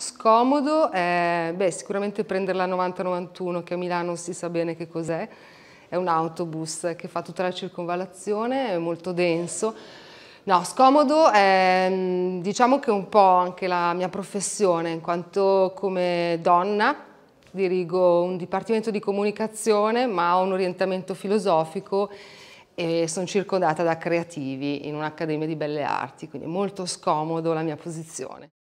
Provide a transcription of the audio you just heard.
Scomodo è eh, beh, sicuramente prendere la 9091 che a Milano si sa bene che cos'è, è un autobus che fa tutta la circonvallazione, è molto denso. No, scomodo è ehm, diciamo che un po' anche la mia professione, in quanto come donna dirigo un dipartimento di comunicazione ma ho un orientamento filosofico e sono circondata da creativi in un'accademia di belle arti, quindi è molto scomodo la mia posizione.